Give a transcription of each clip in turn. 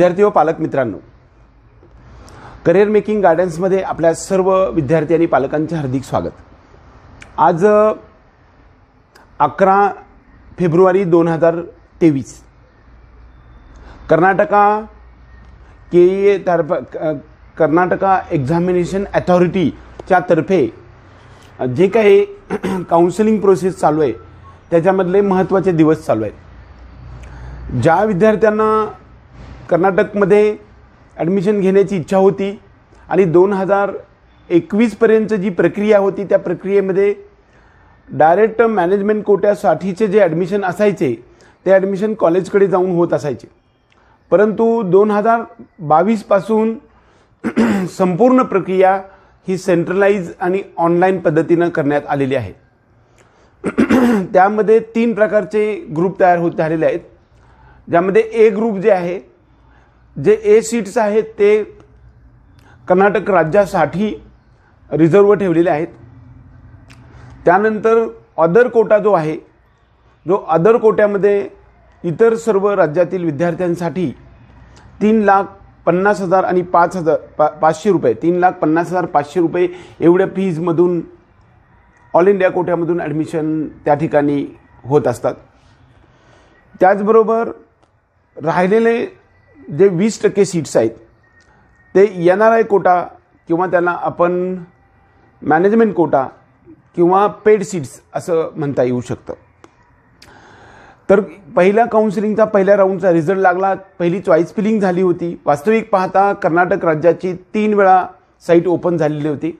विद्यार्थी व पालक मित्रांनो करिअर मेकिंग गार्डन्समध्ये आपल्या सर्व विद्यार्थी आणि पालकांचे हार्दिक स्वागत आज अकरा फेब्रुवारी दोन हजार तेवीस कर्नाटका के तर्फ कर्नाटका एक्झामिनेशन अथॉरिटीच्या तर्फे जे काही काउन्सिलिंग प्रोसेस चालू आहे त्याच्यामधले महत्त्वाचे दिवस चालू आहेत ज्या विद्यार्थ्यांना कर्नाटकमध्ये ॲडमिशन घेण्याची इच्छा होती आणि दोन हजार एकवीसपर्यंत जी प्रक्रिया होती त्या प्रक्रियेमध्ये डायरेक्ट मॅनेजमेंट कोट्यासाठीचे जे ॲडमिशन असायचे ते ॲडमिशन कॉलेजकडे जाऊन होत असायचे परंतु दोन हजार बावीसपासून संपूर्ण प्रक्रिया ही सेंट्रलाइज आणि ऑनलाईन पद्धतीनं करण्यात आलेली आहे त्यामध्ये तीन प्रकारचे ग्रुप तयार होत झालेले आहेत ज्यामध्ये ए ग्रुप जे आहे जे ए सीट्स आहेत ते कर्नाटक राज्यासाठी रिझर्व ठेवलेले आहेत त्यानंतर अदर कोटा जो आहे जो अदर कोट्यामध्ये इतर सर्व राज्यातील विद्यार्थ्यांसाठी तीन लाख पन्नास हजार आणि पाच हजार पा पाचशे रुपये तीन लाख पन्नास हजार पाचशे रुपये एवढ्या फीजमधून ऑल इंडिया कोट्यामधून ॲडमिशन त्या ठिकाणी होत असतात त्याचबरोबर राहिलेले जे वीस टक्के सीट्स आहेत ते एन आर आय कोटा किंवा त्यांना आपण मॅनेजमेंट कोटा किंवा पेड सीट्स असं म्हणता येऊ शकतं तर पहिल्या काउन्सिलिंगचा पहिल्या राऊंडचा रिझल्ट लागला पहिली चॉईस फिलिंग झाली होती वास्तविक पाहता कर्नाटक राज्याची तीन वेळा साईट ओपन झालेली होती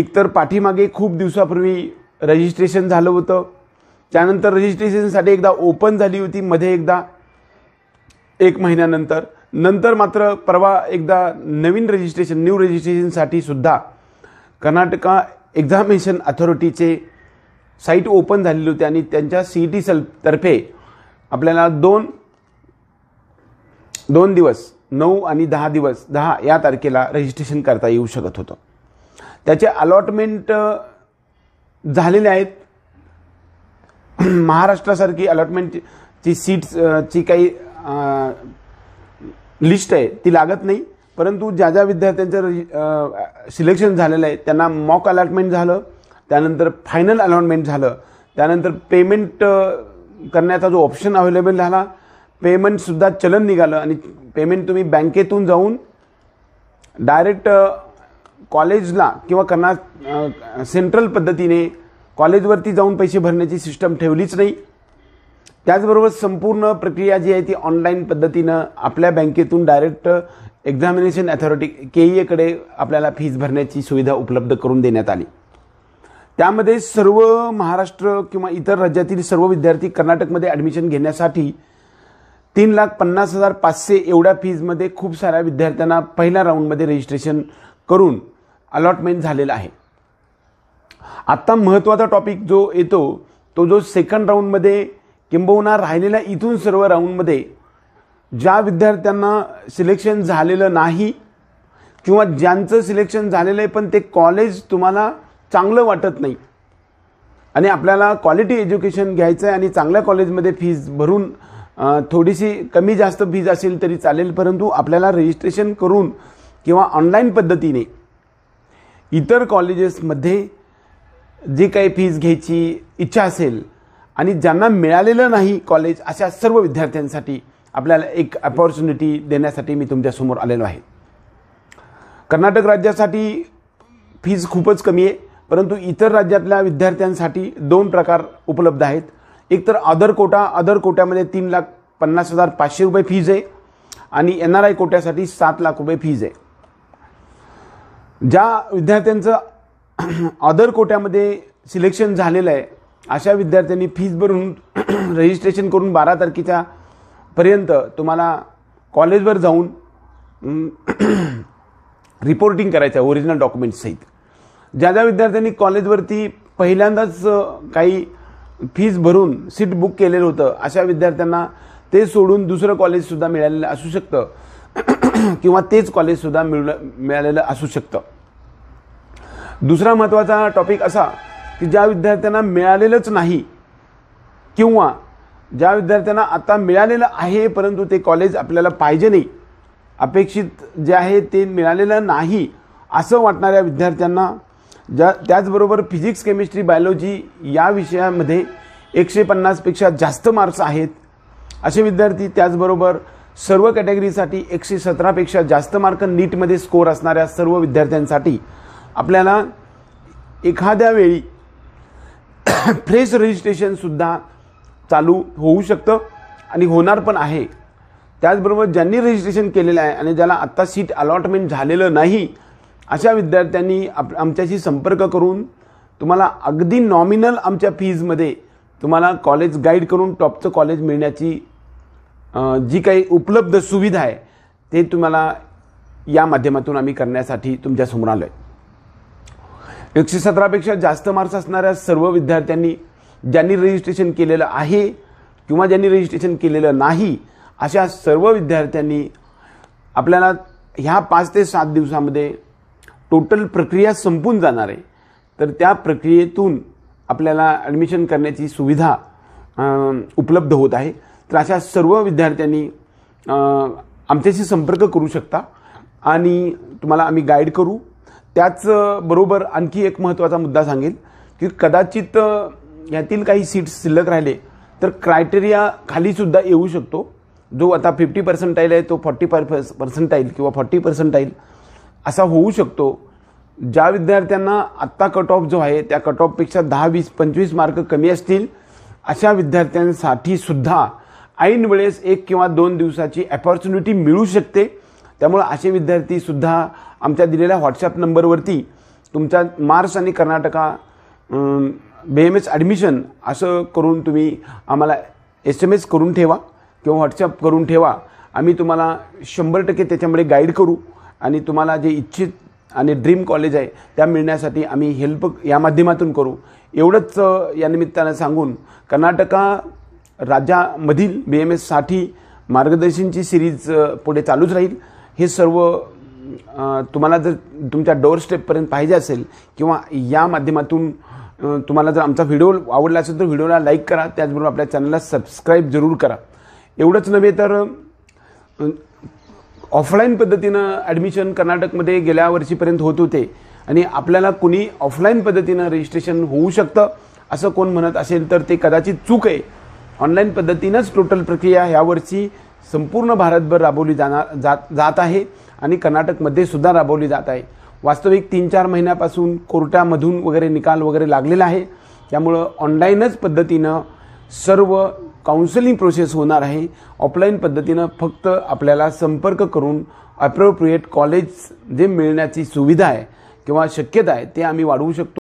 एकतर पाठीमागे खूप दिवसापूर्वी रजिस्ट्रेशन झालं होतं त्यानंतर रजिस्ट्रेशनसाठी एकदा ओपन झाली होती मध्ये एकदा एक महिन्यानंतर नंतर मात्र परवा एकदा नवीन रजिस्ट्रेशन न्यू रजिस्ट्रेशनसाठी सुद्धा कर्नाटका एक्झामिनेशन अथॉरिटीचे साईट ओपन झालेली होती आणि त्यांच्या सी टी सल तर्फे आपल्याला दोन दोन दिवस नऊ आणि दहा दिवस दहा या तारखेला रजिस्ट्रेशन करता येऊ शकत होतं त्याचे अलॉटमेंट झालेले आहेत महाराष्ट्रासारखी अलॉटमेंटची सीट्स ची काही लिस्ट आहे ती लागत नाही परंतु ज्या ज्या विद्यार्थ्यांचं सिलेक्शन झालेलं आहे त्यांना मॉक अलॉटमेंट झालं त्यानंतर फायनल अलॉटमेंट झालं त्यानंतर पेमेंट करण्याचा जो ऑप्शन अवेलेबल झाला पेमेंटसुद्धा चलन निघालं आणि पेमेंट तुम्ही बँकेतून जाऊन डायरेक्ट कॉलेजला किंवा करणार सेंट्रल पद्धतीने कॉलेजवरती जाऊन पैसे भरण्याची सिस्टम ठेवलीच नाही त्याचबरोबर संपूर्ण प्रक्रिया जी आहे ती ऑनलाईन पद्धतीनं आपल्या बँकेतून डायरेक्ट एक्झामिनेशन अथॉरिटी केईएकडे आपल्याला फीज भरण्याची सुविधा उपलब्ध करून देण्यात आली त्यामध्ये सर्व महाराष्ट्र किंवा इतर राज्यातील सर्व विद्यार्थी कर्नाटकमध्ये ॲडमिशन घेण्यासाठी तीन लाख पन्नास हजार पाचशे एवढ्या फीजमध्ये खूप साऱ्या विद्यार्थ्यांना पहिल्या राऊंडमध्ये रजिस्ट्रेशन करून अलॉटमेंट झालेलं आहे आत्ता महत्त्वाचा टॉपिक जो येतो तो जो सेकंड राऊंडमध्ये किंबहुना राहिलेल्या इथून सर्व राऊंडमध्ये ज्या विद्यार्थ्यांना सिलेक्शन झालेलं नाही किंवा ज्यांचं सिलेक्शन झालेलं आहे पण ते कॉलेज तुम्हाला चांगलं वाटत नाही आणि आपल्याला क्वालिटी एज्युकेशन घ्यायचं आहे आणि चांगल्या कॉलेजमध्ये फीज भरून थोडीशी कमी जास्त फीज असेल तरी चालेल परंतु आपल्याला रजिस्ट्रेशन करून किंवा ऑनलाईन पद्धतीने इतर कॉलेजेसमध्ये जी काही फीज घ्यायची इच्छा असेल आणि ज्यांना मिळालेलं नाही कॉलेज अशा सर्व विद्यार्थ्यांसाठी आपल्याला एक अपॉर्च्युनिटी देण्यासाठी मी तुमच्यासमोर आलेलो आहे कर्नाटक राज्यासाठी फीज खूपच कमी आहे परंतु इतर राज्यातल्या विद्यार्थ्यांसाठी दोन प्रकार उपलब्ध आहेत एक तर अदर कोटा अदर कोट्यामध्ये तीन लाख पन्नास हजार पाचशे रुपये फीज आहे आणि एन आर आय कोट्यासाठी सात लाख रुपये फीज आहे ज्या विद्यार्थ्यांचं अदर कोट्यामध्ये सिलेक्शन झालेलं आहे अशा विद्यार्थ्यांनी फीज भरून रजिस्ट्रेशन करून बारा तारखेच्या पर्यंत तुम्हाला कॉलेजवर जाऊन रिपोर्टिंग करायचं आहे ओरिजिनल डॉक्युमेंट्ससहित ज्या ज्या विद्यार्थ्यांनी कॉलेजवरती पहिल्यांदाच काही फीज भरून सीट बुक केलेलं होतं अशा विद्यार्थ्यांना ते सोडून दुसरं कॉलेजसुद्धा मिळालेलं असू शकतं किंवा तेच कॉलेजसुद्धा मिळ मिळालेलं असू शकतं दुसरा महत्त्वाचा टॉपिक असा की ज्या विद्यार्थ्यांना मिळालेलंच नाही किंवा ज्या विद्यार्थ्यांना आता मिळालेलं आहे परंतु ते कॉलेज आपल्याला पाहिजे नाही अपेक्षित जे आहे ते मिळालेलं नाही असं वाटणाऱ्या विद्यार्थ्यांना ज्या त्याचबरोबर फिजिक्स केमिस्ट्री बायोलॉजी या विषयामध्ये एकशे पन्नासपेक्षा जास्त मार्क्स आहेत असे विद्यार्थी त्याचबरोबर सर्व कॅटेगरीसाठी एकशे सतरापेक्षा जास्त मार्क नीटमध्ये स्कोअर असणाऱ्या सर्व विद्यार्थ्यांसाठी आपल्याला एखाद्या वेळी फ्रेश रजिस्ट्रेशनसुद्धा चालू होऊ शकतं आणि होणार पण आहे त्याचबरोबर ज्यांनी रजिस्ट्रेशन केलेलं आहे आणि ज्याला आत्ता सीट अलॉटमेंट झालेलं नाही अशा विद्यार्थ्यांनी आप आमच्याशी संपर्क करून तुम्हाला अगदी नॉमिनल आमच्या फीजमध्ये तुम्हाला कॉलेज गाईड करून टॉपचं कॉलेज मिळण्याची जी काही उपलब्ध सुविधा आहे ते तुम्हाला या माध्यमातून आम्ही करण्यासाठी तुमच्यासमोर आलो आहे एकशे सतरापेक्षा जास्त मार्क्स असणाऱ्या सर्व विद्यार्थ्यांनी ज्यांनी रजिस्ट्रेशन केलेलं आहे किंवा ज्यांनी रजिस्ट्रेशन केलेलं नाही अशा सर्व विद्यार्थ्यांनी आपल्याला ह्या पाच ते सात दिवसामध्ये टोटल प्रक्रिया संपून जाणार आहे तर त्या प्रक्रियेतून आपल्याला ॲडमिशन करण्याची सुविधा उपलब्ध होत आहे तर अशा सर्व विद्यार्थ्यांनी आमच्याशी संपर्क करू शकता आणि तुम्हाला आम्ही गाईड करू त्याच बरोबर आणखी एक महत्त्वाचा मुद्दा सांगेल की कदाचित यातील काही सीट्स शिल्लक राहिले तर क्रायटेरिया खालीसुद्धा येऊ शकतो जो आता फिफ्टी पर्सेंटाईल आहे तो फॉर्टी पर पर्सेंटाईल किंवा फॉर्टी पर्सेंटाईल असा होऊ शकतो ज्या विद्यार्थ्यांना आत्ता कट ऑफ जो आहे त्या कट ऑफपेक्षा दहा वीस पंचवीस मार्क कमी असतील अशा विद्यार्थ्यांसाठी सुद्धा ऐन वेळेस एक किंवा दोन दिवसाची अपॉर्च्युनिटी मिळू शकते त्यामुळं असे विद्यार्थीसुद्धा आमच्या दिलेल्या व्हॉट्सॲप नंबरवरती तुमच्या मार्स आणि Karnataka B M S admission असं करून तुम्ही आम्हाला एस एम एस करून ठेवा किंवा व्हॉट्सअप करून ठेवा आम्ही तुम्हाला शंभर टक्के त्याच्यामध्ये गाईड करू आणि तुम्हाला जे इच्छित आणि ड्रीम कॉलेज आहे त्या मिळण्यासाठी आम्ही हेल्प या माध्यमातून करू एवढंच या निमित्तानं सांगून कर्नाटका राज्यामधील बी एम एससाठी मार्गदर्शनची सिरीज पुढे चालूच राहील हे सर्व तुम्हाला जर तुमच्या स्टेपपर्यंत पाहिजे असेल किंवा या माध्यमातून तुम्हाला जर आमचा व्हिडिओ आवडला असेल तर व्हिडिओला लाईक करा त्याचबरोबर आपल्या चॅनलला सबस्क्राईब जरूर करा एवढंच नव्हे तर ऑफलाईन पद्धतीनं ॲडमिशन कर्नाटकमध्ये गेल्या वर्षीपर्यंत होत होते आणि आपल्याला कोणी ऑफलाईन पद्धतीनं रजिस्ट्रेशन होऊ शकतं असं कोण म्हणत असेल तर ते कदाचित चूक आहे ऑनलाईन पद्धतीनंच टोटल प्रक्रिया ह्यावर्षी संपूर्ण भारतभर राबवली जाणार जात जात आहे आणि कर्नाटकमध्ये सुद्धा राबवली जात आहे वास्तविक तीन चार महिन्यापासून कोर्टामधून वगैरे निकाल वगैरे लागलेला आहे त्यामुळं ऑनलाईनच पद्धतीनं सर्व काउन्सिलिंग प्रोसेस होणार आहे ऑफलाईन पद्धतीनं फक्त आपल्याला संपर्क करून अप्रोप्रिएट कॉलेज जे मिळण्याची सुविधा आहे किंवा शक्यता आहे ते आम्ही वाढवू शकतो